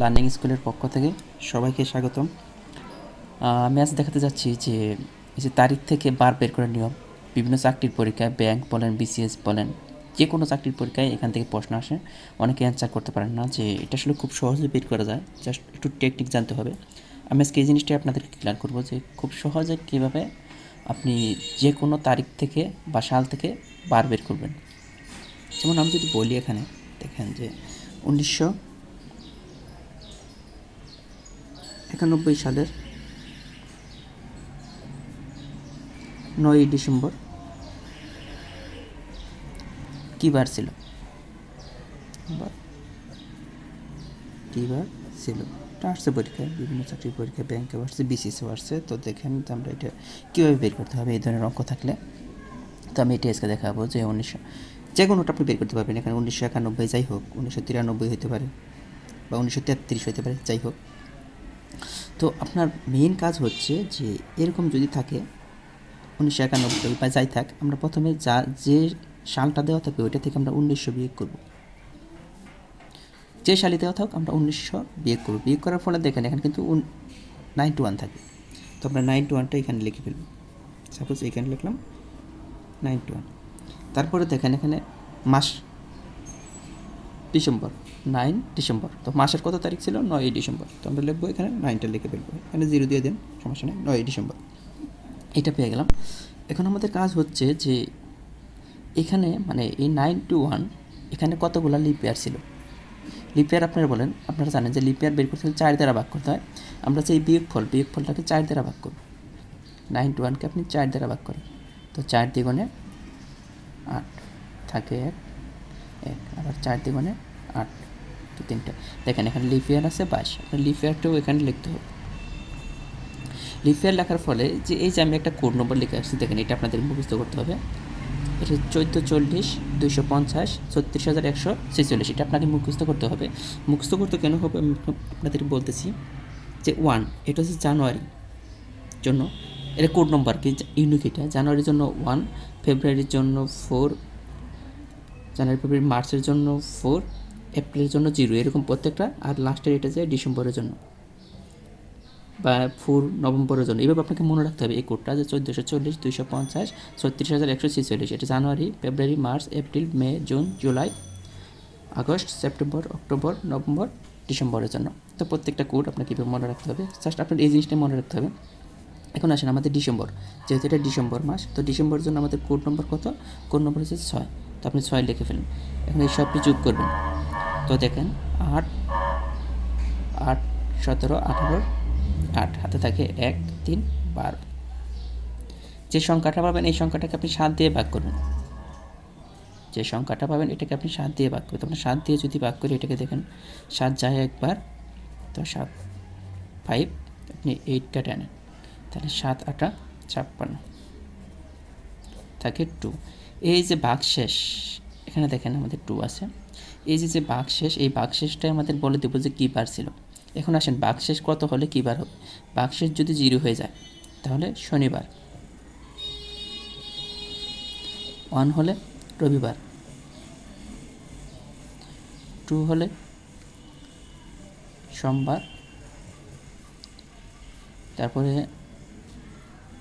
learning স্কুলের পক্ষ থেকে সবাইকে স্বাগতম ম্যাচ দেখাতে যাচ্ছি যে এই যে তারিখ থেকে বার বের করার নিয়ম বিভিন্ন চাকরির পরীক্ষায় ব্যাংক বলেন বিসিএস বলেন যে কোনো চাকরির পরীক্ষায় এখান থেকে প্রশ্ন আসে অনেকে অ্যান্সার করতে পারেন না যে এটা আসলে খুব সহজে বের করা যায় জাস্ট একটু টেকনিক জানতে হবে আমি আজকে এই জিনিসটাই আপনাদেরকে ক্লিয়ার করবো যে খুব সহজে কীভাবে আপনি যে কোনো তারিখ থেকে বা সাল থেকে বার বের করবেন যেমন আমি যদি বলি এখানে দেখেন যে উনিশশো একানব্বই সালের নয়ই ডিসেম্বর কী বার ছিল কী বার ছিল আসছে পরীক্ষায় বিভিন্ন চাকরির পরীক্ষা ব্যাংকে বাড়ছে বিসিসিও বাড়ছে তো দেখেন তো আমরা এটা কীভাবে বের করতে হবে এই ধরনের অঙ্ক থাকলে তো আমি এটা আজকে দেখাবো যে উনিশশো যে কোনোটা আপনি বের করতে পারবেন এখানে উনিশশো একানব্বই যাই হোক উনিশশো তিরানব্বই হতে পারে বা উনিশশো তেত্রিশ হতে পারে যাই হোক তো আপনার মেইন কাজ হচ্ছে যে এরকম যদি থাকে উনিশশো একানব্বই বা যাই থাক আমরা প্রথমে যা যে সালটা দেওয়া থাকবে ওইটা থেকে আমরা উনিশশো বিয়োগ করব যে সালে দেওয়া থাক আমরা উনিশশো বিয়োগ করবো বিয়োগ করার ফলে দেখেন এখানে কিন্তু নাইন টু ওয়ান থাকবে তো আমরা নাইন টু ওয়ানটা এখানে লিখে ফেলব সাপোজ এখানে লিখলাম নাইন টু ওয়ান তারপরে দেখেন এখানে মাস ডিসেম্বর নাইন ডিসেম্বর তো মাসের কত তারিখ ছিল নয়ই ডিসেম্বর তো আমরা লিখবো এখানে নাইনটা লিখে ফেলবো এখানে জিরো দিয়ে দেন সমস্যা নেই নয়ই ডিসেম্বর এটা পেয়ে গেলাম এখন আমাদের কাজ হচ্ছে যে এখানে মানে এই নাইন টু ওয়ান এখানে কতগুলো লিপিয়ার ছিল লিপিয়ার আপনারা বলেন আপনারা জানেন যে লিপিয়ার বের করতে হলে চার দ্বারা ভাগ করতে হয় আমরা সেই বিয়োগ ফল বিয়োগ ফলটাকে চার দ্বারা ভাগ করব নাইন টু ওয়ানকে আপনি চার দ্বারা ভাগ করেন তো চার দ্বিগুণে আট থাকে এক এক আবার চার দ্বিগুণে আট একটা তিনটা দেখেন এখানে লিপ ইয়ার আছে বাইশ আপনার লিপ ইয়ারটাও এখানে লিখতে হবে লিপ ইয়ার লেখার ফলে যে এই যে আমি একটা কোড নম্বর লিখে আসছি দেখেন এটা আপনাদের মুখস্থ করতে হবে এটা চোদ্দ চল্লিশ দুইশো পঞ্চাশ ছত্রিশ হাজার একশো ছেচল্লিশ এটা আপনাকে মুখস্থ করতে হবে মুখস্থ করতে কেন হবে আমি আপনাদের বলতেছি যে ওয়ান এটা হচ্ছে জানুয়ারি জন্য এটা কোড নম্বর কি ইউনিক এটা জানুয়ারির জন্য ওয়ান ফেব্রুয়ারির জন্য ফোর জানুয়ারি ফেব্রুয়ারি মার্চের জন্য ফোর এপ্রিলের জন্য জিরো এরকম প্রত্যেকটা আর লাস্টের এটা যে ডিসেম্বরের জন্য বা ফোর নভেম্বরের জন্য এভাবে আপনাকে মনে রাখতে হবে এই কোডটা যে চোদ্দোশো চল্লিশ দুইশো পঞ্চাশ ছত্রিশ হাজার একশো ছেচল্লিশ এটা January February March April May June July August September October November ডিসেম্বরের জন্য তো প্রত্যেকটা কোড আপনাকে কীভাবে মনে রাখতে হবে জাস্ট আপনার এই জিনিসটাই মনে রাখতে হবে এখন আসেন আমাদের ডিসেম্বর যেহেতু এটা ডিসেম্বর মাস তো ডিসেম্বরের জন্য আমাদের কোড নম্বর কত কোড নম্বর হচ্ছে ছয় তো আপনি ছয় লিখে ফেলুন এখন এই সবটি যোগ করবেন তো দেখেন আট আট সতেরো আঠারো আট হাতে থাকে এক তিন বারো যে সংখ্যাটা পাবেন এই সংখ্যাটাকে আপনি সাত দিয়ে ভাগ করুন যে সংখ্যাটা পাবেন এটাকে আপনি সাত দিয়ে ভাগ করবেন মানে সাত দিয়ে যদি ভাগ করি এটাকে দেখেন সাত যায় একবার তো সাত ফাইভ আপনি এইটটা টানেন তাহলে সাত আটা ছাপ্পান্ন থাকে টু এই যে ভাগ শেষ এখানে দেখেন আমাদের টু আছে এই যে যে বাকশেষ এই বাকশেষটাই আমাদের বলে দেবো যে কী বার ছিল এখন আসেন বাকশেষ কত হলে কী বার হবে বাকশেষ যদি জিরো হয়ে যায় তাহলে শনিবার ওয়ান হলে রবিবার টু হলে সোমবার তারপরে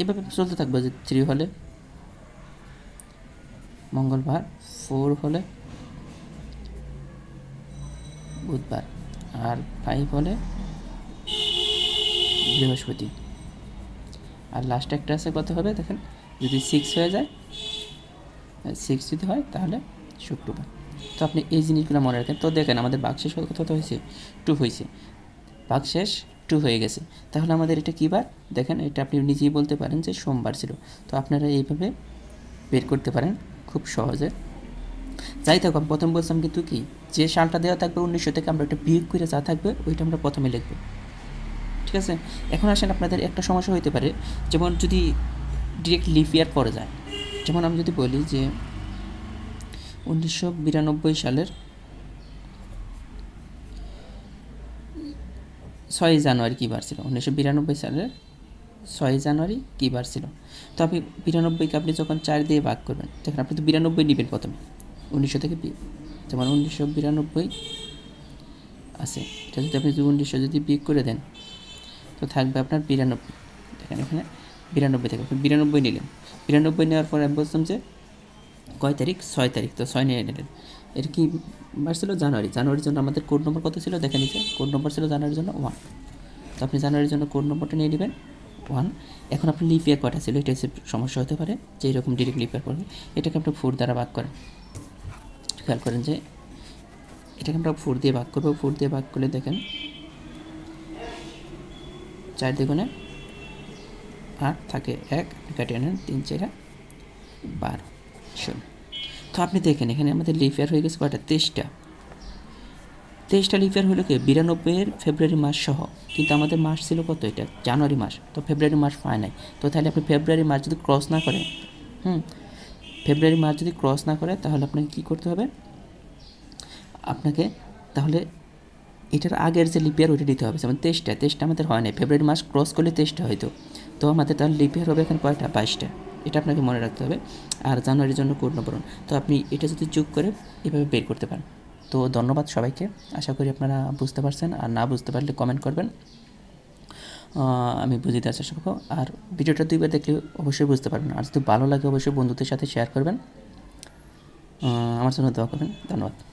এভাবে চলতে থাকবে যে থ্রি হলে মঙ্গলবার ফোর হলে বুধবার আর ফাইভ হলে বৃহস্পতি আর লাস্ট একটা আছে কত হবে দেখেন যদি সিক্স হয়ে যায় সিক্স যদি হয় তাহলে শুক্রবার তো আপনি এই জিনিসগুলো মনে রাখেন তো দেখেন আমাদের বাকশেষ কত হয়েছে টু হয়েছে বাক্সেস টু হয়ে গেছে তাহলে আমাদের এটা কী বার দেখেন এটা আপনি নিজেই বলতে পারেন যে সোমবার ছিল তো আপনারা এইভাবে বের করতে পারেন খুব সহজে যাই থাকুক আমি প্রথমে বলছিলাম কিন্তু কি যে সালটা দেওয়া থাকবে উনিশশো থেকে আমরা একটা বিয়োগ করে যা থাকবে ওইটা আমরা প্রথমে লিখব ঠিক আছে এখন আসেন আপনাদের একটা সমস্যা হইতে পারে যেমন যদি ডিরেক্ট লিপ ইয়ার পরে যায় যেমন আমি যদি বলি যে উনিশশো বিরানব্বই সালের ছয় জানুয়ারি কী বার ছিল উনিশশো বিরানব্বই সালের ছয় জানুয়ারি কী বার ছিল তো আপনি বিরানব্বইকে আপনি যখন চার দিয়ে ভাগ করবেন দেখেন আপনি তো বিরানব্বই নেবেন প্রথমে উনিশশো থেকে বি যেমন উনিশশো বিরানব্বই আছে এটা যদি আপনি উনিশশো যদি বিয়োগ করে দেন তো থাকবে আপনার বিরানব্বই দেখেন এখানে বিরানব্বই থাকবে বিরানব্বই নিলেন বিরানব্বই নেওয়ার পরে আমি বলছিলাম যে কয় তারিখ ছয় তারিখ তো ছয় নিয়ে নিলেন এর কি মাস ছিল জানুয়ারি জানুয়ারির জন্য আমাদের কোড নম্বর কত ছিল দেখে নিচ্ছে কোড নম্বর ছিল জানুয়ারির জন্য ওয়ান তো আপনি জানুয়ারির জন্য কোড নম্বরটা নিয়ে নেবেন ওয়ান এখন আপনি লিপিয়ার কটা ছিল এটা সমস্যা হতে পারে যে এরকম ডিরেক্ট লিপিয়ার করবে এটাকে আপনি ফোর দ্বারা বাদ করেন একটু খেয়াল করেন যে এটাকে আমরা ফোর দিয়ে ভাগ করবো ফোর দিয়ে ভাগ করলে দেখেন চার দিগুণে আট থাকে এক কাটিয়ে নেন তিন চার বারো শুন তো আপনি দেখেন এখানে আমাদের লিফেয়ার হয়ে গেছে কটা তেইশটা তেইশটা লিফেয়ার হলো কি বিরানব্বইয়ের ফেব্রুয়ারি মাস সহ কিন্তু আমাদের মাস ছিল কত এটা জানুয়ারি মাস তো ফেব্রুয়ারি মাস পায় নাই তো তাহলে আপনি ফেব্রুয়ারি মাস যদি ক্রস না করেন হুম ফেব্রুয়ারি মাস যদি ক্রস না করে তাহলে আপনাকে কি করতে হবে আপনাকে তাহলে এটার আগের যে লিপিয়ার ওইটা দিতে হবে যেমন তেইশটা তেইশটা আমাদের হয় না ফেব্রুয়ারি মাস ক্রস করলে তেইশটা হয়তো তো আমাদের তাহলে লিপিয়ার হবে এখন কয়টা বাইশটা এটা আপনাকে মনে রাখতে হবে আর জানুয়ারির জন্য পূর্ণপূরণ তো আপনি এটা যদি যোগ করে এভাবে বের করতে পারেন তো ধন্যবাদ সবাইকে আশা করি আপনারা বুঝতে পারছেন আর না বুঝতে পারলে কমেন্ট করবেন আমি বুঝিয়ে দেওয়ার চেষ্টা করবো আর ভিডিওটা দুইবার দেখলে অবশ্যই বুঝতে পারবেন আর যদি ভালো লাগে অবশ্যই বন্ধুদের সাথে শেয়ার করবেন আমার জন্য দোয়া করবেন ধন্যবাদ